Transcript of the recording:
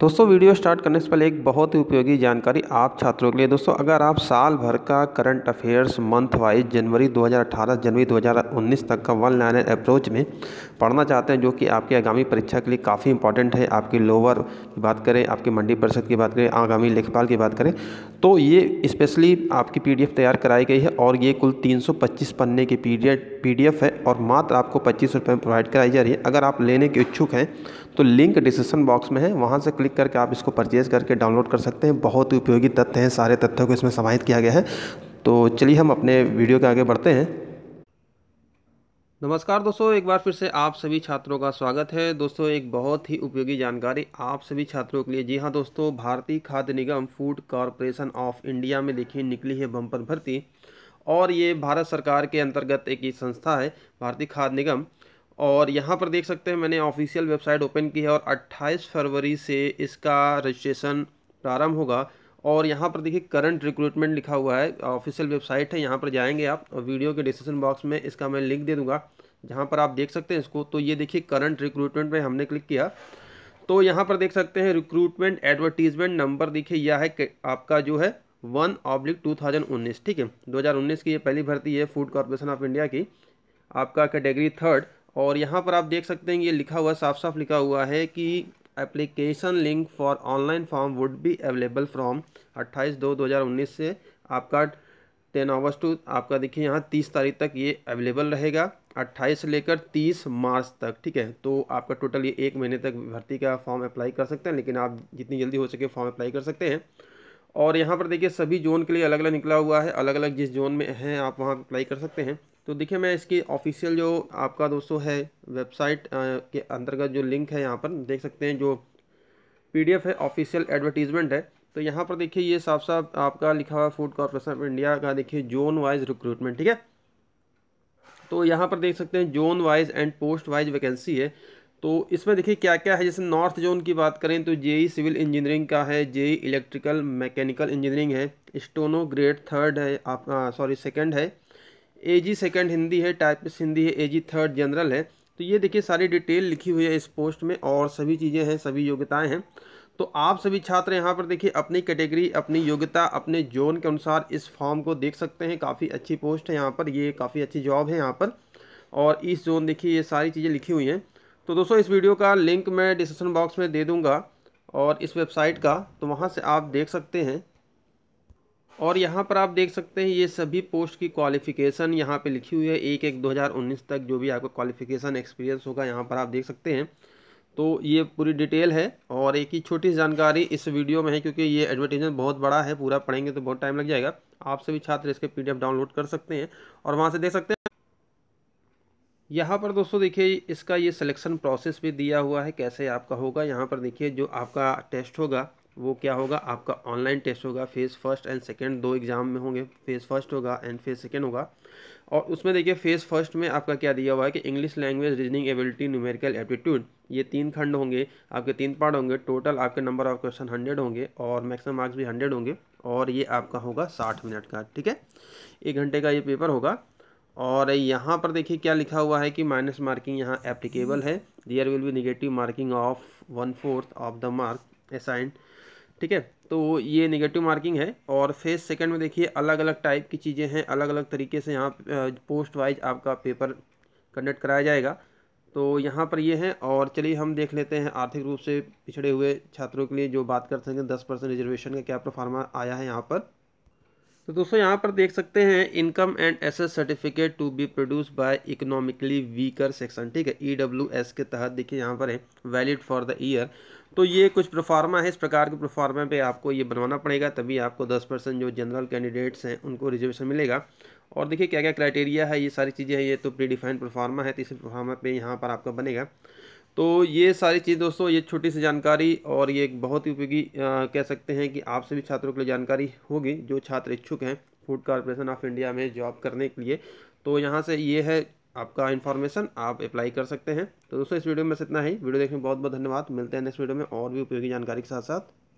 दोस्तों video start करने से पहले एक बहुत ही उपयोगी जानकारी आप छात्रों के लिए दोस्तों अगर आप साल भर का करंट अफेयर्स मंथ वाइज जनवरी 2018 जनवरी 2019 तक का वन लाइन अप्रोच में पढ़ना चाहते हैं जो कि आपकी आगामी परीक्षा के लिए काफ़ी इंपॉर्टेंट है आपकी लोअर की बात करें आपकी मंडी परिषद की बात करें आगामी लेखपाल की बात करें तो ये स्पेशली आपकी पी तैयार कराई गई है और ये कुल तीन पन्ने की पी डी है और मात्र आपको पच्चीस रुपये में प्रोवाइड कराई जा रही है अगर आप लेने के इच्छुक हैं तो लिंक डिस्क्रिप्सन बॉक्स में है वहाँ से क्लिक क्लिक करके आप इसको परचेज़ करके डाउनलोड कर सकते हैं बहुत ही उपयोगी तथ्य हैं सारे तथ्यों को इसमें समाहित किया गया है तो चलिए हम अपने वीडियो के आगे बढ़ते हैं नमस्कार दोस्तों एक बार फिर से आप सभी छात्रों का स्वागत है दोस्तों एक बहुत ही उपयोगी जानकारी आप सभी छात्रों के लिए जी हाँ दोस्तों भारतीय खाद्य निगम फूड कॉरपोरेशन ऑफ इंडिया में देखिए निकली है बम्पर भर्ती और ये भारत सरकार के अंतर्गत एक ही संस्था है भारतीय खाद्य निगम और यहाँ पर देख सकते हैं मैंने ऑफिशियल वेबसाइट ओपन की है और 28 फरवरी से इसका रजिस्ट्रेशन प्रारंभ होगा और यहाँ पर देखिए करंट रिक्रूटमेंट लिखा हुआ है ऑफिशियल वेबसाइट है यहाँ पर जाएंगे आप वीडियो के डिस्क्रिप्शन बॉक्स में इसका मैं लिंक दे दूँगा जहाँ पर आप देख सकते हैं इसको तो ये देखिए करंट रिक्रूटमेंट में हमने क्लिक किया तो यहाँ पर देख सकते हैं रिक्रूटमेंट एडवर्टीजमेंट नंबर देखिए यह है आपका जो है वन ऑब्लिक टू थाउजेंड उन्नीस ठीक है दो हज़ार उन्नीस की ये पहली भर्ती है फूड कॉरपोरेशन ऑफ इंडिया की आपका कैटेगरी थर्ड और यहाँ पर आप देख सकते हैं ये लिखा हुआ साफ साफ लिखा हुआ है कि application link for online form would be available from 28 दो 2019 से आपका टेन अगस्त टू आपका देखिए यहाँ तीस तारीख तक ये अवेलेबल रहेगा अट्ठाईस से लेकर तीस मार्च तक ठीक है तो आपका टोटल ये एक महीने तक भर्ती का फॉर्म अप्लाई कर सकते हैं लेकिन आप जितनी जल्दी हो सके फॉर्म अप्लाई कर सकते हैं और यहाँ पर देखिए सभी जोन के लिए अलग अलग निकला हुआ है अलग अलग जिस जोन में हैं आप वहाँ अप्लाई कर सकते हैं तो देखिए मैं इसकी ऑफिशियल जो आपका दोस्तों है वेबसाइट के अंतर्गत जो लिंक है यहाँ पर देख सकते हैं जो पीडीएफ है ऑफिशियल एडवर्टीज़मेंट है तो यहाँ पर देखिए ये साफ साफ आपका लिखा हुआ फूड कॉरपोरेशन ऑफ इंडिया का देखिए जोन वाइज रिक्रूटमेंट ठीक है तो यहाँ पर देख सकते हैं zone wise and post wise vacancy है तो इसमें देखिए क्या क्या है जैसे नॉर्थ जोन की बात करें तो जेई सिविल इंजीनियरिंग का है जेई इलेक्ट्रिकल मैकेनिकल इंजीनियरिंग है स्टोनो ग्रेड थर्ड है आप सॉरी सेकंड है ए जी सेकेंड हिंदी है टाइपिस हिंदी है ए जी थर्ड जनरल है तो ये देखिए सारी डिटेल लिखी हुई है इस पोस्ट में और सभी चीज़ें हैं सभी योग्यताएं हैं तो आप सभी छात्र यहाँ पर देखिए अपनी कैटेगरी अपनी योग्यता अपने जोन के अनुसार इस फॉर्म को देख सकते हैं काफ़ी अच्छी पोस्ट है यहाँ पर ये काफ़ी अच्छी जॉब है यहाँ पर और इस जोन देखिए ये सारी चीज़ें लिखी हुई हैं तो दोस्तों इस वीडियो का लिंक मैं डिस्क्रिप्शन बॉक्स में दे दूँगा और इस वेबसाइट का तो वहाँ से आप देख सकते हैं और यहाँ पर आप देख सकते हैं ये सभी पोस्ट की क्वालिफ़िकेशन यहाँ पे लिखी हुई है एक एक 2019 तक जो भी आपका क्वालिफ़िकेशन एक्सपीरियंस होगा यहाँ पर आप देख सकते हैं तो ये पूरी डिटेल है और एक ही छोटी जानकारी इस वीडियो में है क्योंकि ये एडवर्टीजमेंट बहुत बड़ा है पूरा पढ़ेंगे तो बहुत टाइम लग जाएगा आप सभी छात्र इसके पी डाउनलोड कर सकते हैं और वहाँ से देख सकते हैं यहाँ पर दोस्तों देखिए इसका ये सिलेक्शन प्रोसेस भी दिया हुआ है कैसे आपका होगा यहाँ पर देखिए जो आपका टेस्ट होगा वो क्या होगा आपका ऑनलाइन टेस्ट होगा फेज़ फर्स्ट एंड सेकेंड दो एग्ज़ाम में होंगे फेज़ फर्स्ट होगा एंड फेज़ सेकेंड होगा और उसमें देखिए फेज़ फर्स्ट में आपका क्या दिया हुआ है कि English language reasoning ability numerical aptitude ये तीन खंड होंगे आपके तीन पार्ट होंगे टोटल आपके नंबर ऑफ क्वेश्चन हंड्रेड होंगे और मैक्सिमम मार्क्स भी हंड्रेड होंगे और ये आपका होगा साठ मिनट का ठीक है एक घंटे का ये पेपर होगा और यहाँ पर देखिए क्या लिखा हुआ है कि माइनस मार्किंग यहाँ एप्लीकेबल है there will be negative marking of one fourth of the mark assigned ठीक है तो ये निगेटिव मार्किंग है और फेज सेकंड में देखिए अलग अलग टाइप की चीज़ें हैं अलग अलग तरीके से यहाँ पोस्ट वाइज आपका पेपर कंडक्ट कराया जाएगा तो यहाँ पर ये है और चलिए हम देख लेते हैं आर्थिक रूप से पिछड़े हुए छात्रों के लिए जो बात कर हैं दस परसेंट रिजर्वेशन का क्या प्रोफार्मा आया है यहाँ पर तो दोस्तों यहाँ पर देख सकते हैं income and asset certificate to be produced by economically weaker section ठीक है ई डब्ल्यू एस के तहत देखिए यहाँ पर है वैलिड फॉर द ईयर तो ये कुछ प्रोफार्मा है इस प्रकार के प्रोफार्मा पे आपको ये बनवाना पड़ेगा तभी आपको दस परसेंट जो जनरल कैंडिडेट्स हैं उनको रिजर्वेशन मिलेगा और देखिए क्या क्या क्राइटेरिया है ये सारी चीज़ें हैं ये तो प्रीडिफाइंड प्रोफार्मा है तो इसी प्रोफार्मा पे यहाँ पर आपका बनेगा तो ये सारी चीज़ दोस्तों ये छोटी सी जानकारी और ये एक बहुत ही उपयोगी कह सकते हैं कि आप सभी छात्रों के लिए जानकारी होगी जो छात्र इच्छुक हैं फूड कॉरपोरेशन ऑफ इंडिया में जॉब करने के लिए तो यहाँ से ये है आपका इन्फॉर्मेशन आप अप्लाई कर सकते हैं तो दोस्तों इस वीडियो में बस इतना ही वीडियो देखने में बहुत बहुत धन्यवाद मिलते हैं नेक्स्ट वीडियो में और भी उपयोगी जानकारी के साथ साथ